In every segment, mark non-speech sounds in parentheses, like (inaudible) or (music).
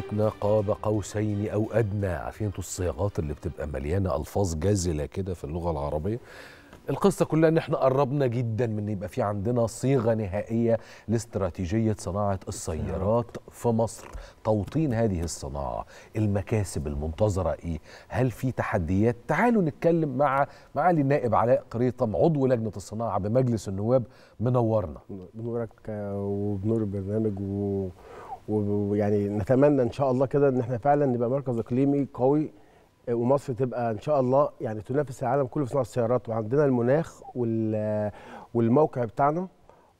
قولتنا قاب قوسين او ادنى عارفين انتوا الصياغات اللي بتبقى مليانه الفاظ جازله كده في اللغه العربيه القصه كلها ان احنا قربنا جدا من يبقى في عندنا صيغه نهائيه لاستراتيجيه صناعه السيارات في مصر توطين هذه الصناعه المكاسب المنتظره ايه هل في تحديات تعالوا نتكلم مع معالي النائب علاء قريطم عضو لجنه الصناعه بمجلس النواب منورنا منورك آه، وبنور البرنامج و... ويعني نتمنى ان شاء الله كده ان احنا فعلا نبقى مركز اقليمي قوي آه، ومصر تبقى ان شاء الله يعني تنافس العالم كله في صناعه السيارات وعندنا المناخ والموقع بتاعنا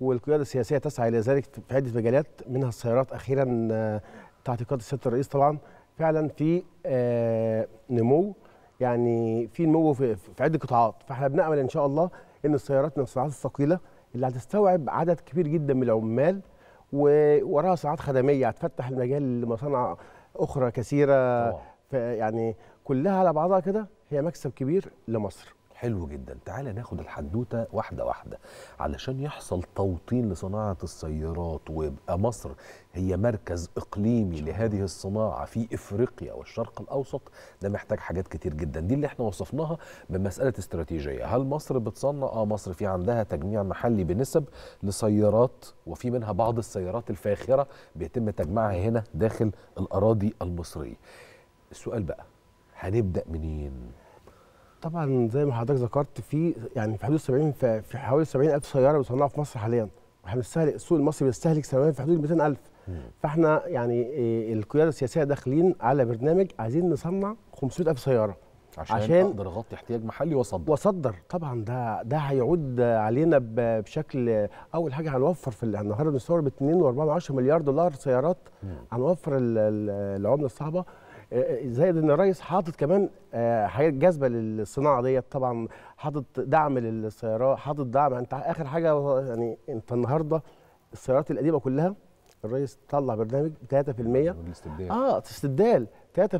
والقياده السياسيه تسعى الى ذلك في عده مجالات منها السيارات اخيرا آه، تحت قياده السيد الرئيس طبعا فعلا في آه، نمو يعني في نمو في عده قطاعات فاحنا بنامل ان شاء الله ان السيارات من الصناعات الثقيله اللي هتستوعب عدد كبير جدا من العمال ووراها صناعات خدميه هتفتح المجال لمصانع اخرى كثيره يعني كلها على بعضها كده هي مكسب كبير لمصر حلو جدا تعالى ناخد الحدوته واحده واحده علشان يحصل توطين لصناعه السيارات ويبقى مصر هي مركز اقليمي لهذه الصناعه في افريقيا والشرق الاوسط ده محتاج حاجات كتير جدا دي اللي احنا وصفناها بمساله استراتيجيه هل مصر بتصنع اه مصر في عندها تجميع محلي بنسب لسيارات وفي منها بعض السيارات الفاخره بيتم تجميعها هنا داخل الاراضي المصريه السؤال بقى هنبدا منين طبعا زي ما حضرتك ذكرت في يعني في حدود 70 في حوالي 70000 سياره بيصنعوا في مصر حاليا واحنا بنستهلك السوق المصري بيستهلك سنويا في حدود 200000 فاحنا يعني إيه، القياده السياسيه داخلين على برنامج عايزين نصنع 500000 سياره عشان, عشان اقدر اغطي احتياج محلي واصدر واصدر طبعا ده ده هيعود علينا بشكل اول حاجه هنوفر في النهارده بنستورد ب 2.4 مليار دولار سيارات هنوفر العمله الصعبه آه، زائد ان الريس حاطط كمان آه، حاجات جاذبه للصناعه ديت طبعا حاطط دعم للسيارات حاطط دعم انت اخر حاجه يعني انت النهارده السيارات القديمه كلها الريس طلع برنامج 3% اه استبدال 3%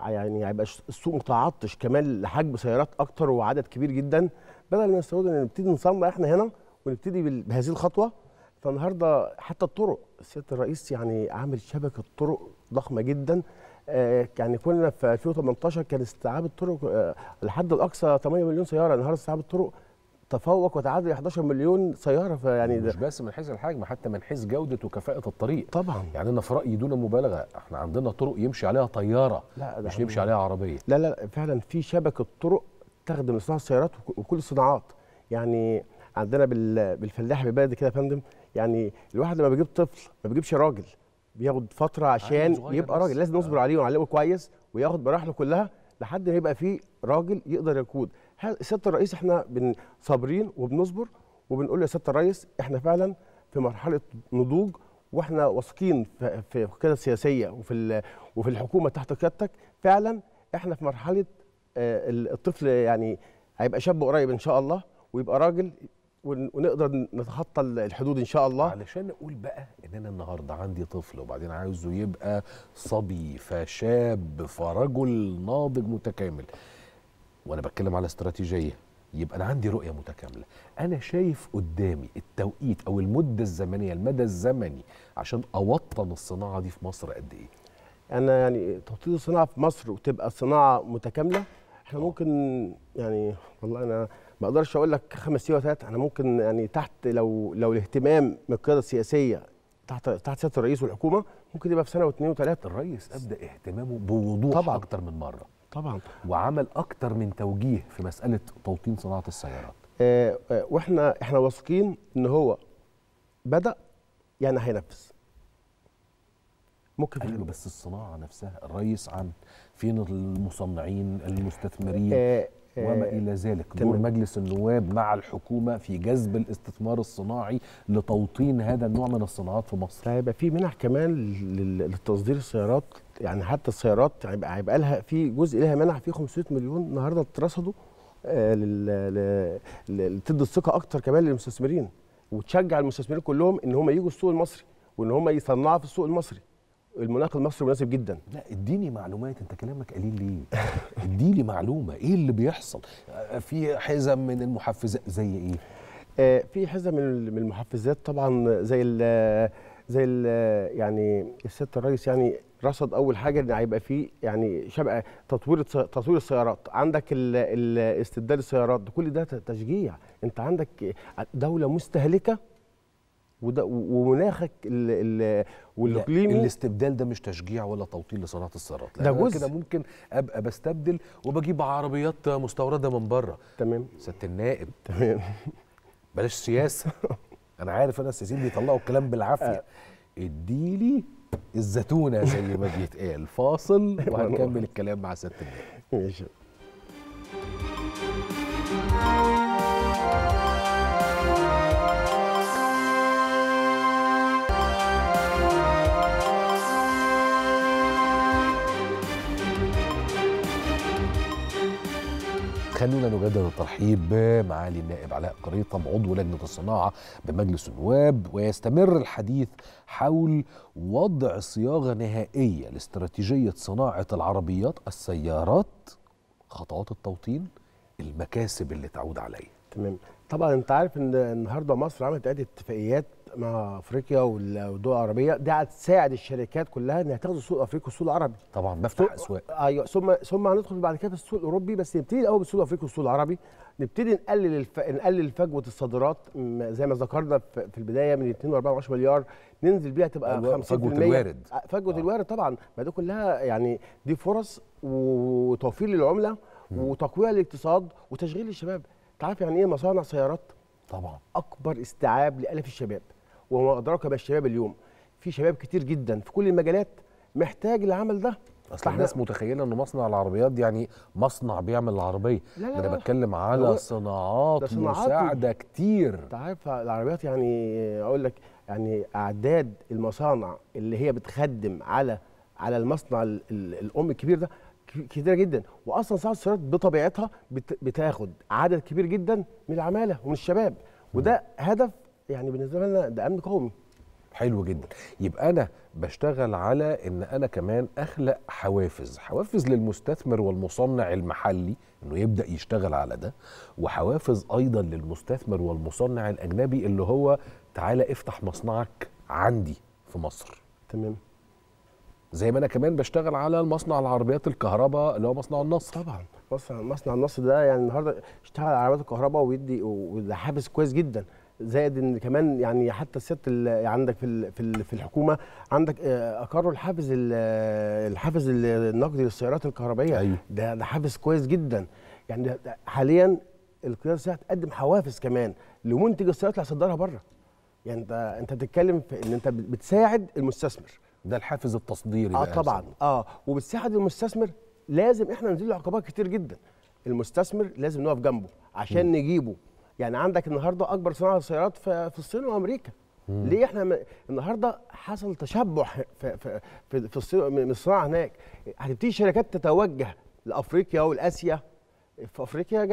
يعني هيبقى السوق متعطش كمان لحجم سيارات اكتر وعدد كبير جدا بدل ما نستورد نبتدي نصنع احنا هنا ونبتدي بهذه الخطوه فالنهارده حتى الطرق سياده الرئيس يعني عامل شبكه طرق ضخمه جدا آه، يعني كنا في 2018 كان استيعاب الطرق آه، الحد الاقصى 8 مليون سياره النهارده استيعاب الطرق تفوق وتعادل 11 مليون سياره فيعني مش بس من حيث الحجم حتى من حيث جوده وكفاءه الطريق طبعا يعني انا في رايي دون مبالغه احنا عندنا طرق يمشي عليها طياره لا مش يمشي عليها عربيه لا لا فعلا في شبكه طرق تخدم لصناعه السيارات وكل الصناعات يعني عندنا بالفلاح ببلد كده يا فندم يعني الواحد لما بيجيب طفل ما بيجيبش راجل بياخد فتره عشان يبقى راجل لازم نصبر آه. عليه ونعلمه كويس وياخد مراحله كلها لحد ما يبقى فيه راجل يقدر يقود سياده الرئيس احنا صابرين وبنصبر وبنقول له يا سياده الرئيس احنا فعلا في مرحله نضوج واحنا واثقين في القياده السياسيه وفي وفي الحكومه تحت قيادتك فعلا احنا في مرحله آه، الطفل يعني هيبقى شاب قريب ان شاء الله ويبقى راجل ونقدر نتخطى الحدود ان شاء الله علشان اقول بقى ان انا النهارده عندي طفل وبعدين عايزه يبقى صبي فشاب فرجل ناضج متكامل وانا بتكلم على استراتيجيه يبقى انا عندي رؤيه متكامله انا شايف قدامي التوقيت او المده الزمنيه المدى الزمني عشان اوطن الصناعه دي في مصر قد ايه انا يعني توطين الصناعه في مصر وتبقى صناعه متكامله احنا آه. ممكن يعني والله انا ما اقدرش اقول لك خمس سنين وثلاث انا ممكن يعني تحت لو لو الاهتمام من القياده السياسيه تحت تحت سياده الرئيس والحكومه ممكن يبقى في سنه واثنين وثلاثه الرئيس ابدا اهتمامه بوضوح طبعا اكتر من مره طبعا وعمل اكتر من توجيه في مساله توطين صناعه السيارات آه آه واحنا احنا واثقين ان هو بدا يعني هينفذ ممكن أيوة بس الصناعه نفسها الرئيس عن فين المصنعين المستثمرين آه وما آه، الى ذلك دور مجلس النواب مع الحكومه في جذب الاستثمار الصناعي لتوطين هذا النوع من الصناعات في مصر هيبقى طيب، في منح كمان لتصدير السيارات يعني حتى السيارات هيبقى هيبقى لها في جزء لها منح فيه 500 مليون النهارده اترصدوا آه، تدي الثقه اكتر كمان للمستثمرين وتشجع المستثمرين كلهم ان هم يجوا السوق المصري وان هم يصنعوا في السوق المصري المناخ المصري مناسب جدا لا اديني معلومات انت كلامك قليل ليه اديني معلومه ايه اللي بيحصل آه، في حزم من المحفزات زي ايه آه، في حزم من المحفزات طبعا زي ال زي ال يعني السيد الرئيس يعني رصد اول حاجه ان هيبقى في يعني شبكه تطوير تطوير السيارات عندك استبدال السيارات كل ده تشجيع انت عندك دوله مستهلكه وده ومناخك والاقليمي الاستبدال ده مش تشجيع ولا توطين لصناعه السيارات ده جزء كده ممكن ابقى بستبدل وبجيب عربيات مستورده من بره تمام سياده النائب تمام بلاش سياسه انا عارف انا السياسيين بيطلعوا الكلام بالعافيه آه. اديلي الزتونه زي ما (laughs) بيتقال فاصل (laughs) وهنكمل الكلام مع سياده النائب ماشي خلونا نجدد الترحيب بمعالي النائب علاء قريطم عضو لجنه الصناعه بمجلس النواب ويستمر الحديث حول وضع صياغه نهائيه لاستراتيجيه صناعه العربيات السيارات خطوات التوطين المكاسب اللي تعود عليه تمام طبعا انت عارف ان النهارده مصر عملت عده اتفاقيات مع افريقيا والدول العربيه دي هتساعد الشركات كلها انها تاخد السوق الافريقي والسوق العربي طبعا بفتح اسواق ايوه ثم ثم هندخل بعد كده في السوق الاوروبي بس نبتدي الاول بالسوق الافريقي والسوق العربي نبتدي نقلل الف... نقلل فجوه الصادرات زي ما ذكرنا في البدايه من 2.4 مليار ننزل بيها تبقى 50% فجوه الوارد آه، فجوه آه. الوارد طبعا ما دي كلها يعني دي فرص وتوفير للعمله وتقويه للاقتصاد وتشغيل الشباب تعرف يعني ايه مصانع سيارات طبعا اكبر استيعاب لالاف الشباب وما ادراك ما الشباب اليوم في شباب كتير جدا في كل المجالات محتاج العمل ده اصل الناس متخيله ان مصنع العربيات يعني مصنع بيعمل العربيه لا لا انا بتكلم على صناعات مساعده كتير انت عارف العربيات يعني اقول لك يعني اعداد المصانع اللي هي بتخدم على على المصنع الام الكبير ده كتيره جدا واصلا صناعه السيارات بطبيعتها بتاخد عدد كبير جدا من العماله ومن الشباب وده هدف يعني بالنسبه لنا ده امن قومي حلو جدا يبقى انا بشتغل على ان انا كمان اخلق حوافز حوافز للمستثمر والمصنع المحلي انه يبدا يشتغل على ده وحوافز ايضا للمستثمر والمصنع الاجنبي اللي هو تعالى افتح مصنعك عندي في مصر تمام زي ما انا كمان بشتغل على مصنع العربيات الكهرباء اللي هو مصنع النصر طبعا مصنع النصر ده يعني النهارده اشتغل على عربيات الكهرباء ويدي وده حافز كويس جدا زائد ان كمان يعني حتى الست اللي يعني عندك في في في الحكومه عندك آه، اقروا الحافز الحافز النقدي للسيارات الكهربائيه أيوه. ده ده حافز كويس جدا يعني حاليا القياده السريعه تقدم حوافز كمان لمنتج السيارات اللي هيصدرها بره يعني انت انت بتتكلم في ان انت بتساعد المستثمر ده الحافز التصديري اه طبعا اه وبتساعد المستثمر لازم احنا نزيد له عقوبات كتير جدا المستثمر لازم نقف جنبه عشان م. نجيبه يعني عندك النهارده اكبر صناعه سيارات في الصين وامريكا م. ليه احنا النهارده حصل تشبع في في في, في الصين من الصناعه هناك هتبتدي شركات تتوجه لافريقيا والاسيا في افريقيا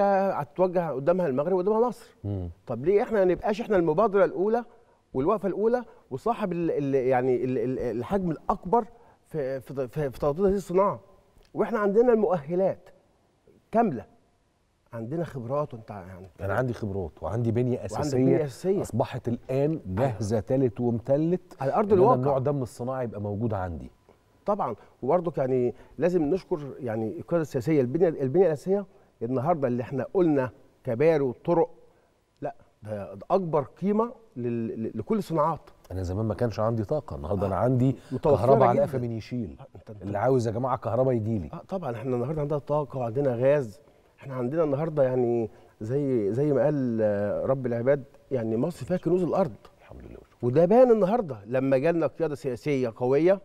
هتتوجه قدامها المغرب وقدامها مصر م. طب ليه احنا ما نبقاش احنا المبادره الاولى والوقفه الاولى وصاحب الـ الـ يعني الـ الحجم الاكبر في في في تردد هذه الصناعه واحنا عندنا المؤهلات كامله عندنا خبرات وانت يعني انا عندي خبرات وعندي بنيه اساسيه بنية أساسية. اصبحت الان أيوة. جاهزه تالت ومتلت على ارض الواقع النوع ده من الصناعه يبقى موجود عندي طبعا وبرضك يعني لازم نشكر يعني القياده السياسيه البنيه البنيه الاساسيه النهارده اللي احنا قلنا كباري وطرق لا ده اكبر قيمه لكل الصناعات انا زمان ما كانش عندي طاقه النهارده آه. انا عندي كهرباء على قفا من يشيل آه، اللي عاوز يا جماعه كهرباء يجي لي آه طبعا احنا النهارده عندنا طاقه وعندنا غاز احنا عندنا النهارده يعني زي زي ما قال آه، رب العباد يعني مصر فيها كنوز الارض الحمد لله وده بان النهارده لما جالنا قياده سياسيه قويه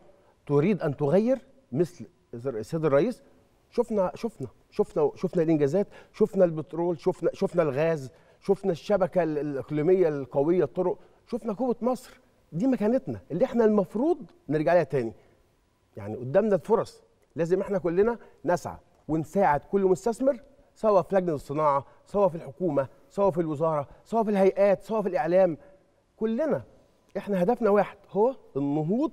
تريد ان تغير مثل السيد الرئيس شفنا شفنا شفنا شفنا الانجازات شفنا البترول شفنا شفنا الغاز شفنا الشبكه الاقليميه القويه الطرق شفنا قوه مصر دي مكانتنا اللي احنا المفروض نرجع لها تاني يعني قدامنا الفرص لازم احنا كلنا نسعى ونساعد كل مستثمر سواء في لجنه الصناعه سواء في الحكومه سواء في الوزاره سواء في الهيئات سواء في الاعلام كلنا احنا هدفنا واحد هو النهوض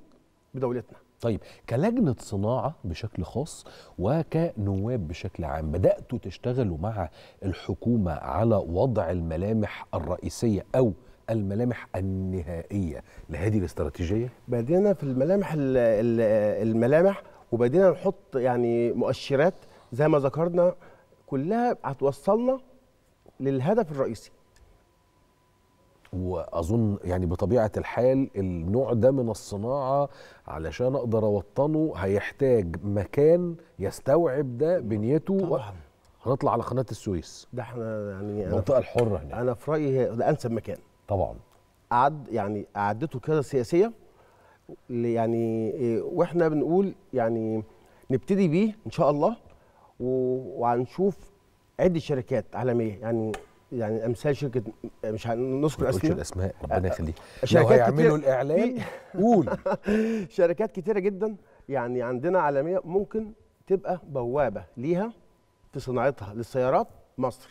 بدولتنا طيب كلجنة صناعة بشكل خاص وكنواب بشكل عام بدأتوا تشتغلوا مع الحكومة على وضع الملامح الرئيسية أو الملامح النهائيه لهذه الاستراتيجيه بدينا في الملامح الملامح وبدينا نحط يعني مؤشرات زي ما ذكرنا كلها هتوصلنا للهدف الرئيسي واظن يعني بطبيعه الحال النوع ده من الصناعه علشان اقدر اوطنه هيحتاج مكان يستوعب ده بنيته طبعا هنطلع على قناه السويس ده احنا يعني المنطقه الحره هناك انا في رايي ده انسب مكان طبعا قعد يعني قعدته كده سياسيه يعني إيه، واحنا بنقول يعني نبتدي بيه ان شاء الله وهنشوف عده شركات عالميه يعني يعني امثال شركه مش هنذكر اسماء الاسماء ربنا يخليك آه، لو هيعملوا الاعلان (laughs) قول شركات كتيره جدا يعني عندنا عالميه ممكن تبقى بوابه ليها في صناعتها للسيارات مصر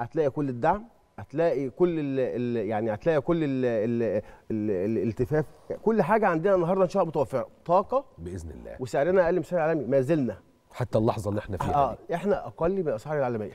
هتلاقي كل الدعم هتلاقي كل الـ يعني هتلاقي كل الـ الـ الـ الالتفاف كل حاجه عندنا النهارده ان شاء الله متوفره طاقه باذن الله وسعرنا اقل من سعر العالمي ما زلنا حتى اللحظه اللي احنا فيها آه دي. احنا اقل من الاسعار العالميه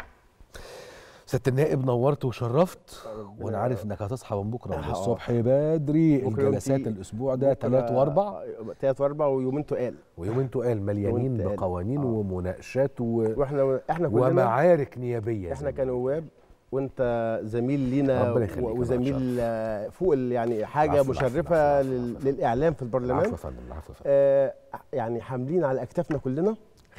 سياده النائب نورت وشرفت آه، وانا عارف انك هتصحى من بكره من آه، الصبح بدري الجلسات إيه؟ الاسبوع ده ثلاث واربع ثلاث آه، واربع ويومين تقال ويومين تقال مليانين بقوانين ومناقشات و... واحنا احنا كلنا ومعارك نيابيه احنا كنواب وانت زميل لينا وزميل آه، فوق يعني حاجه مشرفه للاعلام في البرلمان العفو يا فندم العفو يا آه يعني حاملين على اكتافنا كلنا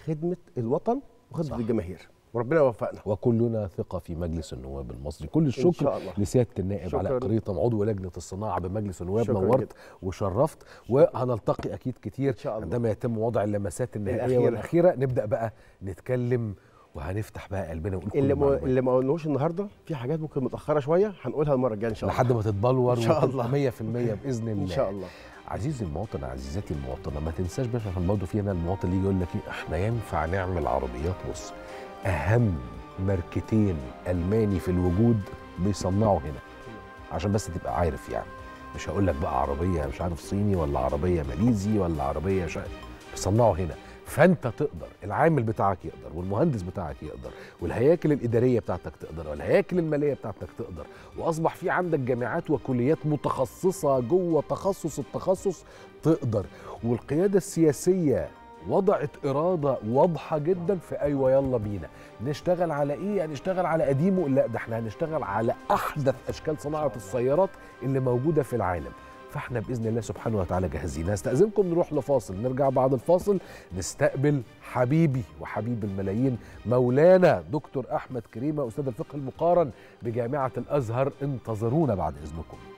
خدمه الوطن وخدمه الجماهير وربنا يوفقنا وكلنا ثقة في مجلس النواب المصري كل الشكر لسيادة النائب علاء قريطم عضو لجنة الصناعة بمجلس النواب نورت جدا. وشرفت وهنلتقي أكيد كتير إن شاء الله. عندما يتم وضع اللمسات النهائية الأخيرة. والأخيرة نبدأ بقى نتكلم وهنفتح بقى قلبنا ونقول اللي ما اللي ما قلناهوش النهارده في حاجات ممكن متاخره شويه هنقولها المره الجايه ان شاء الله لحد ما تتبلور ان شاء الله 100% باذن الله (laughs) ان شاء الله عزيزي المواطن عزيزتي المواطنه ما تنساش بس عشان برضه في هنا المواطن اللي يقول لك إيه، احنا ينفع نعمل عربيات بص اهم ماركتين الماني في الوجود بيصنعوا هنا عشان بس تبقى عارف يعني مش هقول لك بقى عربيه مش عارف صيني ولا عربيه ماليزي ولا عربيه عارف بيصنعوا هنا فانت تقدر العامل بتاعك يقدر والمهندس بتاعك يقدر والهياكل الاداريه بتاعتك تقدر والهياكل الماليه بتاعتك تقدر واصبح في عندك جامعات وكليات متخصصه جوه تخصص التخصص تقدر والقياده السياسيه وضعت إرادة واضحة جدا في أيوة يلا بينا نشتغل على إيه يعني نشتغل على قديمه لا ده احنا هنشتغل على أحدث أشكال صناعة السيارات اللي موجودة في العالم فاحنا باذن الله سبحانه وتعالى جاهزين هستاذنكم نروح لفاصل نرجع بعد الفاصل نستقبل حبيبي وحبيب الملايين مولانا دكتور احمد كريمه استاذ الفقه المقارن بجامعه الازهر انتظرونا بعد اذنكم